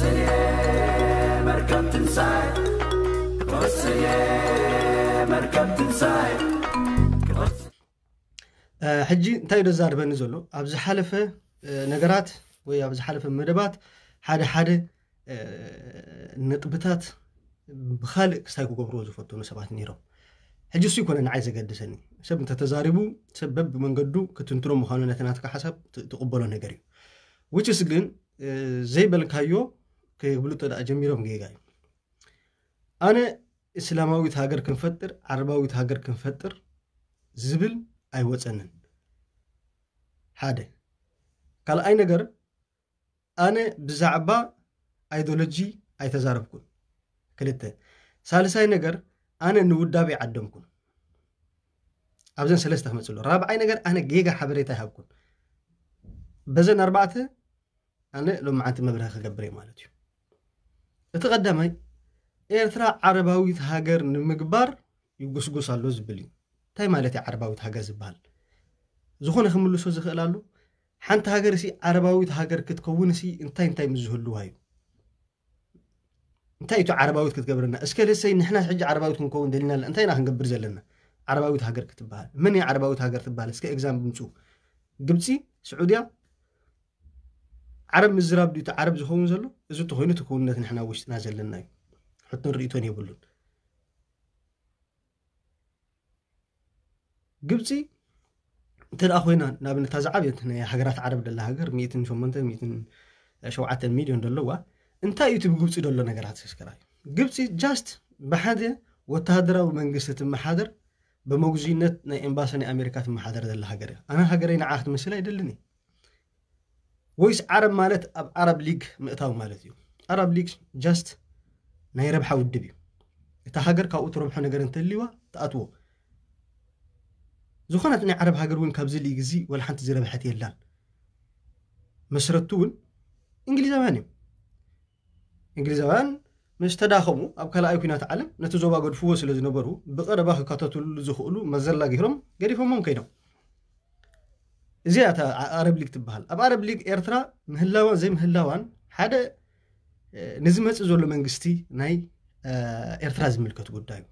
Eh, ሕጂ እንታይ ዶ ዛድበኒ ዘሎ ኣብ ዝሓለፈ eh, ነገራት ወይ ኣብ ዝሓለፈ መደባት ሓደ ሓደ eh, ነጥብታት ብካልእ ክስታይ ክገብርዎ ዝፈትኑ ሰባት ነይሮም ሕጂ እሱ ይኮነ ንዓይ ዘገድሰኒ ሰብ እንተተዛሪቡ ሰብ በብ መንገዱ ክትንትኖ ምዃኑ ነተናትካ ሓሳብ ትቕበሎ ነገር እዩ ውጭስ ግን ዘይበልካዮ ከየት ብሉተዳ ጀሚሮም እዩ ኣነ እስላማዊት ሃገር ክንፈጥር ዓረባዊት ሃገር ክንፈጥር ዝብል ኣይወፀንን ሓደ ካልኣይ ነገር ኣነ ብዛዕባ ኣይዶሎጂ ኣይተዛረብኩን ክልተ ሳልሳይ ነገር ኣነ ንውዳብ ይዓደምኩን ኣብዘን ሰለስተ ክመፅሎ ራብዓይ ነገር ኣነ ጌጋ ሓበሬታ ይሃብኩን በዘን ኣርባዕተ ኣነ ሎም መዓንቲ መብርህ ክገብር እዩ ማለት እዩ እቲ ቀዳማይ ኤርትራ ዓረባዊት ሃገር ንምግባር ይጉስጉስ ኣሎ ዝብል እዩ እንታይ ማለት እዩ ዓረባዊት ሃገር ዝበሃል ዝኾነ ክምልሶ ዝኽእል ኣሉ ሓንቲ ሃገር እሲ ዓረባዊት ሃገር ክትከውን እሲ እንታይ እንታይ ምዝህልዋ እዩ እንታይ እቱ ዓረባዊት ክትገብረና እስከ ደሰይ ንሕና ሕጂ ዓረባዊት ክንከውን ደሊና ኣለ እንታይ ኢና ክንገብር ዘለና ዓረባዊት ሃገር ክትበሃል መን ዓረባዊት ሃገር ትበሃል እስከ ኤግዛም ብምፁ ግብፂ ስዑድያ ዓረብ ምዝራብ ድዩ ዓረብ ዝኸውን ዘሎ እዚ እተኮይኑ እቲ ክውነት ንሕና ውሽጥና ዘለና እዩ ሕቶን ርእቶን የብሉን ግብፂ እንተ ደኣ ኮይና ንኣብነት ዝዓብየት ናይ ሃገራት ዓረብ ደላ ሃገር 87 ሚልዮን ዘለዋ እንታይ እዩ እቲ ብግብፂ ደሎ ነገራት ስከራ እዩ ግብፂ ጃስት ብሓደ ወተሃደራዊ መንግስቲ ትመሓደር ብመጉዚነት ናይ ኤምባሲ ናይ ኣሜሪካ ትመሓደር ዘላ ሃገር እያ ኣነ ሃገረይ ንዓኽ ትመስል ኣይደልን እዩ ወይስ ዓረብ ማለት ኣብ ዓረብ ሊግ ምእታው ማለት እዩ ዓረብ ሊግ ጀስት ናይ ረብሓ ውድብ እዩ እታ ሃገር ካብኡ ትረብሖ ነገር እንተልዋ ተኣትዎ ዝኾነት ናይ ዓረብ ሃገር እውን ካብዚ ልኢ ግዜ ወላ ሓንቲ ዝረብሐት የላን መስረቱ እውን እንግሊዛውያን እዮም እንግሊዛውያን ምስ ተዳኸሙ ኣብ ካልኣይ ኩናት ዓለም ነቲ ዞባ ገድፍዎ ስለ ዝነበሩ ብቐረባ ክካተትሉ ዝኽእሉ መዘላ ገይሮም ገዲፎሞም ከይዶም እዚኣ እታ ኣረብ ሊግ ትበሃል ኣብ ኣረብ ሊግ ኤርትራ ምህላዋን ዘይምህላዋን ሓደ ንዝመፅእ ዘሎ መንግስቲ ናይ ኤርትራ ዝምልከት ጉዳይ እዩ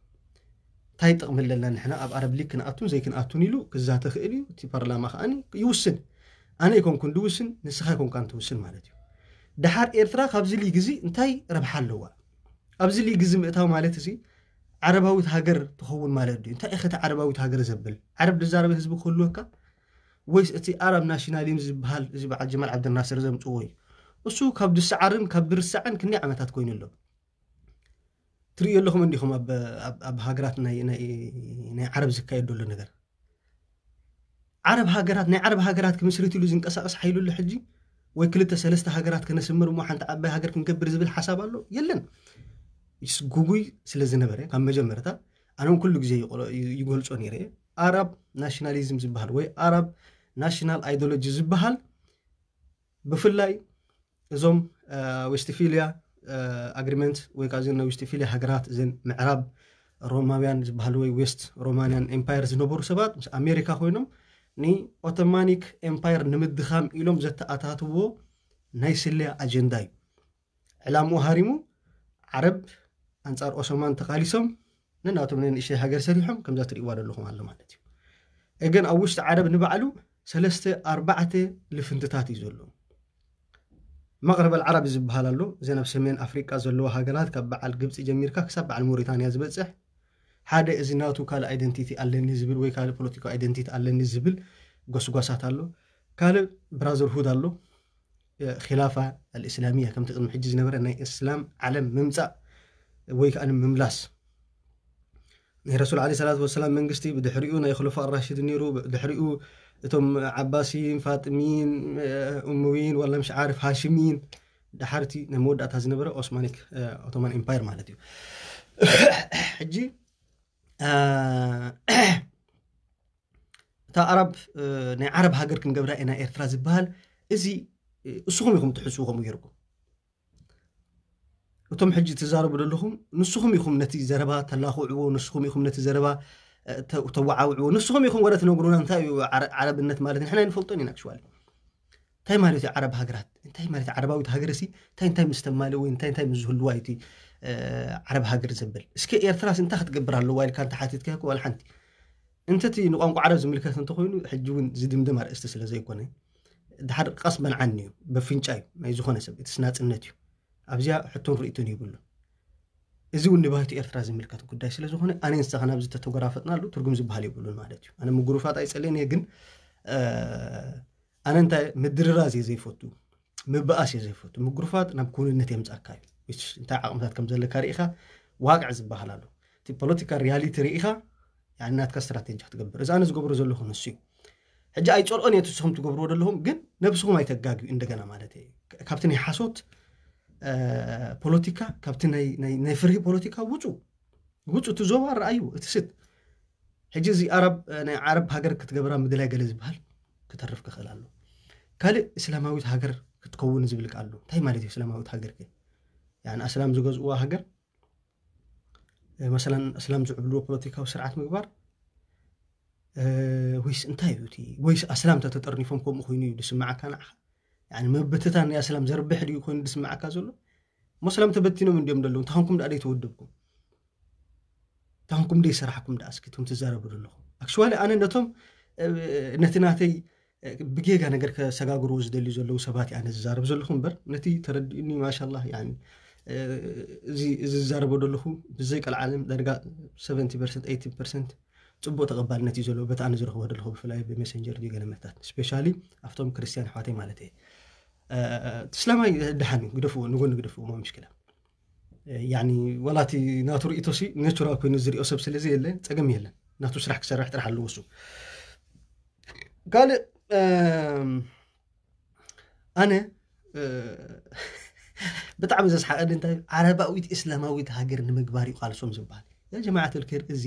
እንታይ ጥቕሚ ኣለና ንሕና ኣብ ኣረብ ሊግ ክንኣቱን ዘይክንኣቱን ኢሉ ክዛተ ክእል እዩ እቲ ፓርላማ ከዓኒ ይውስን ኣነ ይኮንኩን ድውስን ንስኻ ይኮንካ ንትውስን ማለት እዩ ድሓር ኤርትራ ካብዚ ሊግ እዚ እንታይ ረብሓ ኣለዋ ኣብዚ ሊግ እዚ ምእታዊ ማለት እዚ ዓረባዊት ሃገር ትኸውን ማለት ድዩ እንታይ ኢ ከቲ ዓረባዊት ሃገር ዘብል ዓረብ ዝዛረበ ህዝቢ ክህልወካ ወይስ እቲ ኣረብ ናሽናሊም ዝበሃል እዚ በዓል ጀማል ዓብድናስር ዘምፅዎ እዩ እሱ ካብ ድሰዓርን ካብ ድርስዕን ክንደይ ዓመታት ኮይኑ ኣሎ ትሪዩ ኣለኹም እንዲኹም ኣብ ሃገራት ናይ ዓረብ ዝካየድ ዘሎ ነገር ዓረብ ሃገራት ናይ ዓረብ ሃገራት ክምስርት ኢሉ ዝንቀሳቀስ ሓይሉሉ ሕጂ ወይ ክልተ ሰለስተ ሃገራት ከነስምር ሞ ሓንቲ ዓባይ ሃገር ክንገብር ዝብል ሓሳብ ኣሎ የለን ጉጉይ ስለ ዝነበረ ካብ መጀመርታ ኣነም ኩሉ ግዜ ይገልፆ ነይረ ኣራብ ናሽናሊዝም ዝበሃል ወይ ኣራብ ናሽናል ኣይዶሎጂ ዝበሃል ብፍላይ እዞም ዌስትፊልያ ኣግሪመንት ወይ ከዓ እዘን ናይ ዌስትፊልያ ሃገራት እዘን ምዕራብ ሮማውያን ዝበሃል ወይ ዌስት ሮማንያን ኤምፓየር ዝነበሩ ሰባት ምስ ኣሜሪካ ኮይኖም ንኦቶማኒክ ኤምፓየር ንምድኻም ኢሎም ዘተኣታትዎ ናይ ስለያ ኣጀንዳ እዩ ዕላምኡ ሃሪሙ ዓረብ ኣንፃር ኦሶማን ተቃሊሶም ንናቶም ናይ ሃገር ሰሪሖም ከምዛ ትርእይዋ ዘለኹም ኣሎ ማለት እዩ እገን ኣብ ውሽጢ ዓረብ ንባዕሉ ሰለስተ ኣርባዕተ ልፍንትታት እዩ ዘሎ መቕረበ ልዓረብ ዝበሃል ኣሎ እዘን ኣብ ሰሜን ኣፍሪቃ ዘለዎ ሃገራት ካብ በዓል ግብፂ ጀሚርካ ክሳብ በዓል ሞሪታንያ ዝበፅሕ ሓደ እዚ ናቱ ካልእ ኣይደንቲቲ ኣለኒ ዝብል ወይ ካልእ ፖለቲካዊ ኣይደንቲቲ ኣለኒ ዝብል ጎስጓሳት ኣሎ ካልእ ብራዘርሁድ ኣሎ ኪላፋ አልእስላሚያ ከምቲ ቅድሚ ሕጂ ዝነበረ ናይ እስላም ዓለም ምምፃእ ወይ ከዓ ንምምላስ ናይ ረሱል ዓለ ሰላት ወሰላም መንግስቲ ብድሕሪኡ ናይ ክሎፋ ኣራሽድ ነይሩ ድሕሪኡ እቶም ዓባሲን ፋጥሚን እሙዊን ወላ ምሽ ዓርፍ ሃሽሚን ዳሓርቲ ንመወዳእታ ዝነበረ ኦስማኒክ ኦቶማን ኤምፓየር ማለት እዩ ሕጂ እታ ዓረብ ናይ ዓረብ ሃገር ክንገብራ ኢና ኤርትራ ዝበሃል እዚ እስኹም ኢኹም ትሕዝብኹም ገይርኩም እቶም ሕጂ ትዛረቡ ዘለኹም ንስኹም ኢኹም ነቲ ዘረባ ተላኽዕዎ ንስኹም ኢኹም ነቲ ዘረባ ተወዓውዕዎ ንስኹም ኢኹም ወደ ትነግሩና እንታይ እዩ ዓረብነት ማለት ንሕና ንፈልጦን ኢና ኣክሽዋሊ እንታይ ማለት እዩ ዓረብ ሃገራት እንታይ ማለት ዓረባዊት ሃገር ሲ እንታይ እንታይ ምስ ተማልእ ወይ እንታይ እንታይ ምስ ዝህልዋ እቲ ዓረብ ሃገር ዘብል እስኪ ኤርትራስ እንታይ ክትገብር ኣለዋ ኢልካ እንተሓቲትካ ዋላ ሓንቲ እንተቲ ንቋንቋ ዓረብ ዝምልከት እንተኮይኑ ሕጂ እውን ዝድምድም ኣርእስቲ ስለ ዘይኮነ ድሓደ ቀስ መንዓኒ እዩ በፍንጫ እዩ ናይ ዝኾነ ሰብ እቲ ስናፅነት እዩ ኣብዚያ ሕቶን ርእቶን ይብሉ እዚ እውን ንባህቲ ኤርትራ ዝምልከት ጉዳይ ስለዝኮነ ኣነ ንስኻ ናብዚ ተተጎራፈጥናሉ ትርጉም ዝበሃል ይብሉን ማለት እዩ ኣነ ምጉሩፋት ኣይፀለየን እየ ግን ኣነ እንታይ ምድርራዝ እየ ዘይፈቱ ምብኣስ እየ ዘይፈቱ ምጉሩፋት ናብ ክውንነት የምፃካ እዩ እንታይ ዓቕምታት ከም ዘለካ ርኢኻ ዋቅዕ ዝበሃል ኣሎ እቲ ፖለቲካ ሪያሊቲ ርኢኻ ናትካ እስትራቴጂ ክትገብር እዚ ኣነ ዝገብሮ ዘለኹ ንሱ እዩ ሕጂ ኣይፀልኦን እየ ትስኹም ትገብርዎ ዘለኹም ግን ነብስኹም ኣይተጋግዩ እንደገና ማለት እዩ ካብቲ ናይ ሓሶት ፖለቲካ ካብቲ ናይ ፍርሂ ፖለቲካ ውፁ ውፁ እቲ ዞባ ረኣዩ እቲ ስት ሕጂ እዚ ናይ ዓረብ ሃገር ክትገብራ ምድላይ ገለ ዝበሃል ክተርፍ ክኽእል ኣሎ ካልእ እስላማዊት ሃገር ክትከውን ዝብል ቃሉ እንታይ ማለት እዩ እስላማዊት ሃገር ከ ኣስላም ዝገዝእዋ ሃገር መሰላ እስላም ዝዕብልዎ ፖለቲካዊ ስርዓት ምግባር ወይስ እንታይ እዩ እቲ ወይስ ኣስላም ተተጠርኒፎም ከምኡ ኮይኑ እዩ ዝስማዓካ ንዓኻ መበተታን ናይ ሰላም ዘርብሕ ድዩ ኮይኑ ድስማዓካ ዘሎ እሞ ሰላም ተበቲኖም እንዲኦም ደለዉ እንታኹንኩም ዳ ደይ ተወደብኩም እንታኹንኩም ደይ ስራሕኩም ዳ እስኪ ቶም ትዛረብሉ ኣለኹም ኣክሽዋሊ ኣነ ነቶም ነቲ ናተይ ብጌጋ ነገር ከሰጋግርዎ ዝደልዩ ዘለዉ ሰባት ኣነ ዝዛረብ ዘለኹ እምበር ነቲ ተረዲኡኒ ማሻላ እዚ ዝዛረበ ደለኹ ብዘይቀልዓለም ዳርጋ 7 ርሰንት 8 ፅቡቅ ተቐባልነት እዩ ዘለዎ በቲ ኣነ ዝረክቦ ደለኹ ብፍላይ ብሜሰንጀር ገለመታት ስፔሻሊ ኣብቶም ክርስትያን ኣሕዋተይ ማለት እየ تسلمي دحن قدفو نقول نقدفو ما مشكلة يعني تي ناتور رئيتوسي ناتور كوينو نزري سب سلزي يلين تقم ناتور شرح كسر راح ترح اللوسو قال أنا أنت على بقويت إسلام أويت هاجر نمجباري እዩ ቃልሶም ዝበሃል يا جماعة الكير እዚ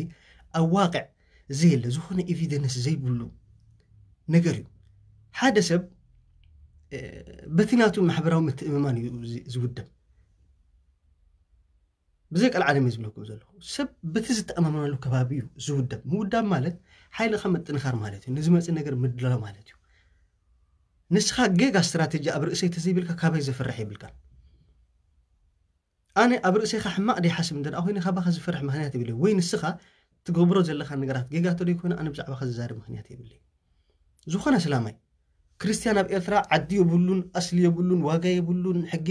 الواقع زي اللي ዝኾነ إيفيدنس زي بلو نجري ሓደ سب بتي ناتو محبراو متئمان زودم بزيك العالم يزملك وزلو سب بتز تأمامنا لو كبابيو زودم مودام مالت حيل خم التنخار مالتي نزمة النجار مدلا مالتي نسخة جيجا استراتيجية أبر إسي تزي بلك كابي زفر رحي بلك أنا أبر إسي خم ما أدي حاسم دار أوين خبا خز فرح مهنياتي بلي وين نسخة تقول بروز خان نجارات جيجا تري أنا بزعب خز زاري مهنياتي بلي زخنا سلامي ክርስትያን ኣብ ኤርትራ ዓዲ የብሉን ኣስሊ የብሉን ዋጋ የብሉን ሕጊ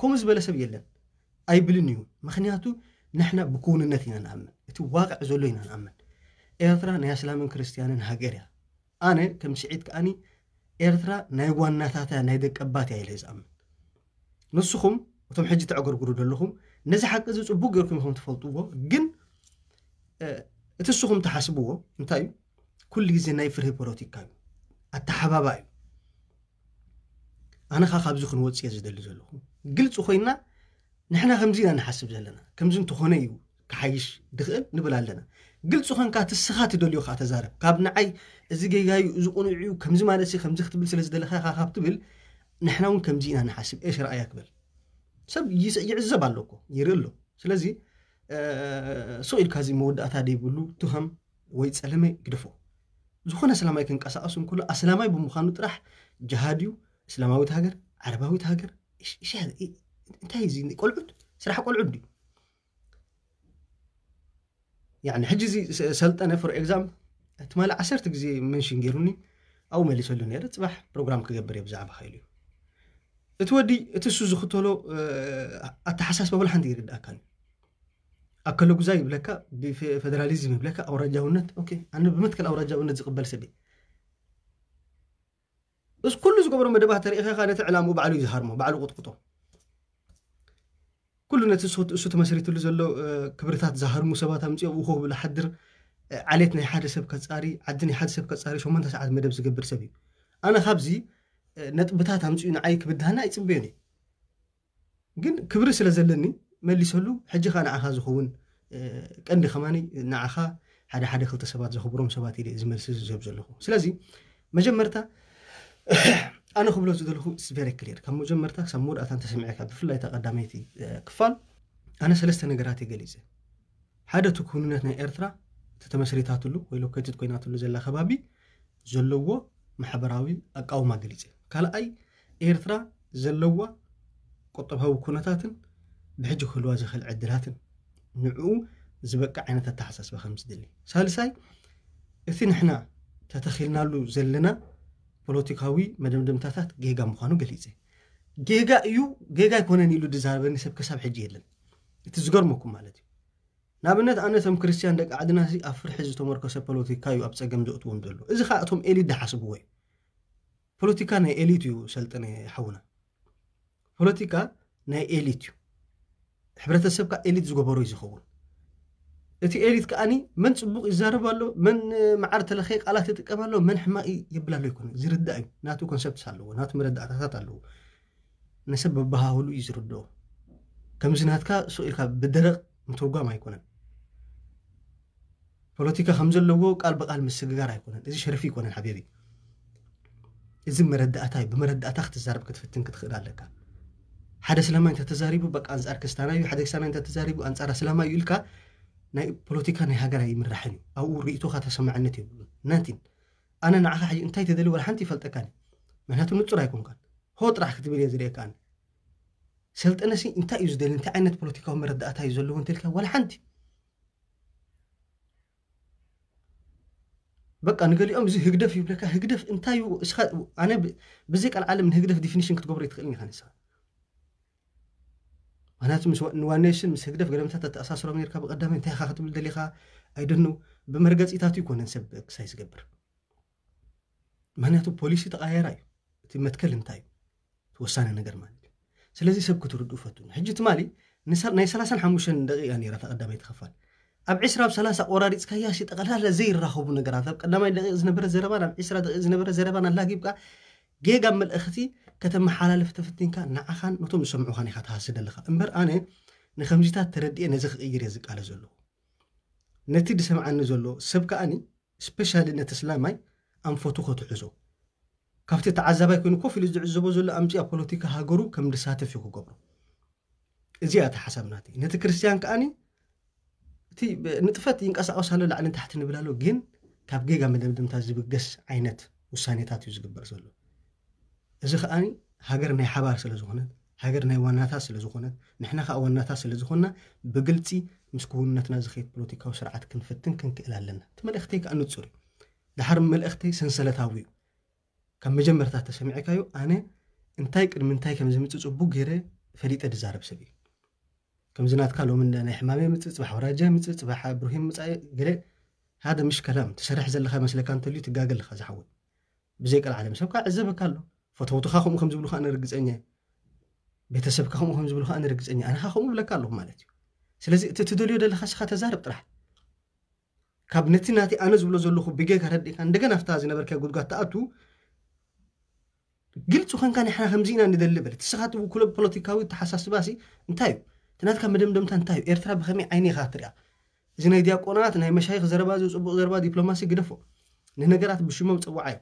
ከምኡ ዝበለ ሰብ የለን ኣይብልን እዩ ምክንያቱ ንሕና ብክውንነት ኢና ንኣምን እቲ ዋቅዕ ዘሎ ኢና ንኣምን ኤርትራ ናይ ኣስላምን ክርስትያንን ሃገር እያ ኣነ ከም ስዒት ከዓኒ ኤርትራ ናይ ዋናታታ ናይ ደቀባት እያ ኢለ ዝኣምን ንስኹም እቶም ሕጂ ተዕገርግሩ ዘለኹም ነዚ ሓቂ እዚ ፅቡቅ ጌርኩም ኢኹም ትፈልጥዎ ግን እቲ ንስኹም ተሓስብዎ እንታይ እዩ ኩሉ ግዜ ናይ ፍርሂ ፖለቲካ እዩ ኣተሓባባ እዩ ኣነ ኻ ካብዚ ክንወፅእ ዝደሊ ዘለኹ ግልፂ ኮይንና ንሕና ከምዚ ኢና ንሓስብ ዘለና ከምዚ እንትኾነ እዩ ክሓይሽ ድኽእል ንብል ኣለና ግልፂ ኮንካ ትስኻ ትደልዮ ከዓ ተዛረብ ካብ ንዓይ እዚ ገጋዩ እዚ ቁንዕዩ ከምዚ ማለት ከምዚ ክትብል ስለ ዝደለካ ካብ ትብል ንሕና እውን ከምዚ ኢና ንሓስብ እሽ ረኣያ ክብል ሰብ ይዕዘብ ኣለኮ ይርኢ ኣሎ ስለዚ ሱቅ ኢልካ እዚ መወዳእታ ደይብሉ ትኸም ወይ ፀለመይ ግድፎ ዝኾነ ኣስላማይ ክንቀሳቀሱ እንከሎ ኣስላማይ ብምዃኑ ጥራሕ ጃሃድ እዩ ايش ሃገር ዓረባዊት ሃገር زين እዚ ቆልዑት ስራሕ ቆልዑት ድዩ يعني حجزي سلطنه فور اكزام اتمال عشرت غزي منشن غيروني او ملي سولوني يا صباح بروجرام كغبر يبزع بخيلو اتودي اتسو زختولو آه، اتحساس بابل حنت يرد اكل اكلو غزا يبلكا بفدراليزم او رجاونت اوكي انا بمتكل او رجاونت زقبل سبي بس كل زقبرو مدبها تاريخها خالد تعلم وبعلو يزهرمو بعلو قطقطو كل نت صوت صوت مسيرة اللي زلوا اه، كبرتات زهر مسابات هم تيجوا وهو بلا حدر اه، عليتنا حد سب كتساري عدني حد سب كتساري شو ما انت ساعات مدب زقبر سبي انا خبزي اه، نت بتات هم تيجوا نعيك بدهنا يتم بيني جن كبر سلا زلني ما اللي سلو حج خان عها زخون كان خماني نعها حدا حدا خلت سبات زخبرهم سبات يدي زمر سز زب زلهم سلازي ما جمرتها ኣነ ክብሎ ዝደለኹ ስቨሪ ክሊር ካብ መጀመርታ ሳብ መወዳእታ እንተሰሚዐካ ብፍላይ ተቐዳመይቲ ክፋል ኣነ ሰለስተ ነገራት የገሊፀ ሓደ እቲ ክውንነት ናይ ኤርትራ ተተመስሪታትሉ ወይ ሎኬትድ ኮይናትሉ ዘላ ከባቢ ዘለዎ ማሕበራዊ ኣቃውማ ገሊፀ ካልኣይ ኤርትራ ዘለዋ ቆጠባዊ ኩነታትን ብሕጂ ክህልዋ ዝኽእል ዕድላትን ንዕኡ ዝበቅዕ ዓይነት ኣተሓሳስባ ከምዝድሊ ሳልሳይ እቲ ንሕና ተተኺልናሉ ዘለና ፖለቲካዊ መደምደምታታት ጌጋ ምዃኑ ገሊፀ ጌጋ እዩ ጌጋ ይኮነን ኢሉ ዝዛረበኒ ሰብ ክሳብ ሕጂ የለን እቲ ዝገርመኩም ማለት እዩ ንኣብነት ኣነ እቶም ክርስትያን ደቂ ዓድና እዚ ኣብ ፍርሒ ዝተመርከሰ ፖለቲካ እዩ ኣብ ፀገም ዘእትዎም ዘሎ እዚ ከዓ እቶም ኤሊት ዳሓስብዎ እዩ ፖለቲካ ናይ ኤሊት እዩ ሰልጥነ ሓውና ፖለቲካ ናይ ኤሊት እዩ ሕብረተሰብካ ኤሊት ዝገበሮ እዩ ዝኸውን እቲ ኤሊት ከዓኒ መን ፅቡቅ ይዛረብ ኣሎ መን መዓር ተለኸ ቃላት ይጥቀም ኣሎ መን ሕማ የብላሎ ይኮነ ዝርዳእ እዩ ናቱ ኮንሰፕትስ ኣለዎ ናቱ መረዳእታታት ኣለዎ ንሰብ በባሃህሉ እዩ ዝርድኦ ከምዚ ናትካ ስቅ ኢልካ ብደረቕ ምትርጓም ኣይኮነን ፖለቲካ ከም ዘለዎ ቃል ብቃል ምስግጋር ኣይኮነን እዚ ሸርፊ ይኮነን ሓቢቢ እዚ መረዳእታ እዩ ብመረዳእታ ክትዛርብ ክትፍትን ክትኽእል ኣለካ ሓደ ስላማይ እንተተዛሪቡ በቃ ኣንፃር ክስታና እዩ ሓደ ክስታና እተተዛሪቡ ኣንፃር ኣስላማ እዩ ኢልካ ናይ ፖለቲካ ናይ ሃገራ ይምራሕን እዩ ኣብኡ ርእቶካ ተሰማዕነት የብሉን ናንቲን ኣነ ንዓኻ ሕጂ እንታይ ተደልወል ሓንቲ ይፈልጠካኒ ምክንያቱ ንፁር ኣይኮንካን ሆ ጥራሕ ክትብል እየ ዝርእየካኣኒ ሰልጠነሲ እንታይ እዩ ዝደሊ እንታይ ዓይነት ፖለቲካዊ መረዳእታ እዩ ዘለዎ እንትልካ ዋላ ሓንቲ በቃ ንገሊኦም እዚ ህግደፍ ይብለካ ህግደፍ እንታይ እዩ ኣነ ብዘይ ቃል ዓለም ንህግደፍ ዲፊኒሽን ክትገብሮ ይትኽእልኒ ኢኻ ንስኻ ምክንያቱ ንዋነሽን ምስ ህግደፍ ገደምታት ኣተኣሳስሮ ነርካ ብቀዳሚ እንታይ ኢካ ክትብል ደሊካ ኣይደኑ ብመርገፂታት ይኮነን ሰብ ክሳይ ዝገብር ምክንያቱ ፖሊሲ ተቃየራ እዩ እቲ መትከል እንታይ እዩ ተወሳነ ነገር ማለት እዩ ስለዚ ሰብ ክትርድኡ ፈትኑ ሕጂ ትማሊ ናይ 3ሓሙሽተ ደቂቃ ነራ ተቀዳማይ ትኸፋል ኣብ 2ስራ 20 ኣብ 30 ቆራሪፅካያሲ ጠቐላለ ዘይራኸቡ ነገራት ኣብ ቀዳማይ ደቂቕ ዝነበረ ዘረባ ኣብ 2ስራ ደቂቕ ዝነበረ ዘረባን ኣላጊብካ ጌጋ መልእኽቲ ከተመሓላለፍ ተፈቲንካ ንዓኻን ነቶም ዝሰምዑኻን ኢካ ተሃስድ ኣለኻ እምበር ኣነ ንከምዚታት ተረድአ ነዚ ክቅይር እየ ዝቃለ ዘለዎ ነቲ ድሰምዓኒ ዘሎ ሰብ ከዓኒ ስፔሻሊ ነቲ ስላማይ ኣንፈቱ ከትሕዞ ካብቲ ተዓዛባይ ኮይኑ ኮፍ ኢሉ ዝዕዘቦ ዘሎ ኣምፂ ኣብ ፖለቲካ ሃገሩ ከም ድሳተፍ እዩ ክገብሮ እዚኣ እቲ ሓሳብናት ነቲ ክርስትያን ከዓኒ እቲ ንጥፈት ይንቀሳቐሳሎ ላዕሊ ታሕቲ ንብላሎ ግን ካብ ጌጋ መደምደምታ ዝብገስ ዓይነት ውሳኔታት እዩ ዝግበር ዘሎ እዚ ከዓኒ ሃገር ናይ ሓባር ስለ ዝኾነት ሃገር ናይ ዋናታት ስለ ዝኾነት ንሕና ከዓ ዋናታት ስለ ዝኾንና ብግልፂ ምስ ክውንነትና ዝኸይድ ፖለቲካዊ ስርዓት ክንፍትን ክንክእል ኣለና እቲ መልእኽተይ ከዓ ንፁር እዩ ድሓር መልእኽተይ ሰንሰለታዊ እዩ ካብ መጀመርታት ተሰሚዐካዮ ኣነ እንታይ ቅድሚ እንታይ ከም ዝምፅእ ፅቡቅ ገይረ ፈሊጠ ድዛረብ ሰብ እዩ ከምዚ ናትካ ሎሚ ናይ ፅባሕ ወራጀ ምፅእ ምፅፅ ብብርሂም ምፃእ ገለ ሓደ ምሽከላም ትሰርሕ ዘለካ መስለካ እንተልዩ ትጋገልካ ዝሓወት ብዘይቀል ዓለም ዕዘበካ ኣሎ ፈተውትኻ ከምኡ ከም ዝብሉካ ንርግፀኛ ቤተሰብካ ከምኡ ከም ዝብሉካ ንርግፀኛ ኣነኻ ከምኡ ብለካ ኣለኹ ማለት እዩ ስለዚ እቲ እትደልዮ ደለካ ስኻ ተዛርብ ጥራሕ ካብ ነቲ ናቲ ኣነ ዝብሎ ዘለኹ ብጌጋ ረዲእካ እንደገና ፍታ ዝነበርካ ጉድጓት ተኣቱ ግልፂ ኮንካ ናይ ሓና ከምዚ ኢና ንደሊ በለ ትስኻ ትውክሎ ፖለቲካዊ ተሓሳስባሲ እንታይ እዩ ትናትካ መደምደምታ እንታይ እዩ ኤርትራ ብከመይ ዓይኒ ኢኻ ትሪኣ እዚ ናይ ዲያቆናት ናይ መሻይክ ዘረባ እዚ ፅቡቅ ዘረባ ዲፕሎማሲ ግደፎ ንነገራት ብሽሞም ፅዋዓ እዩ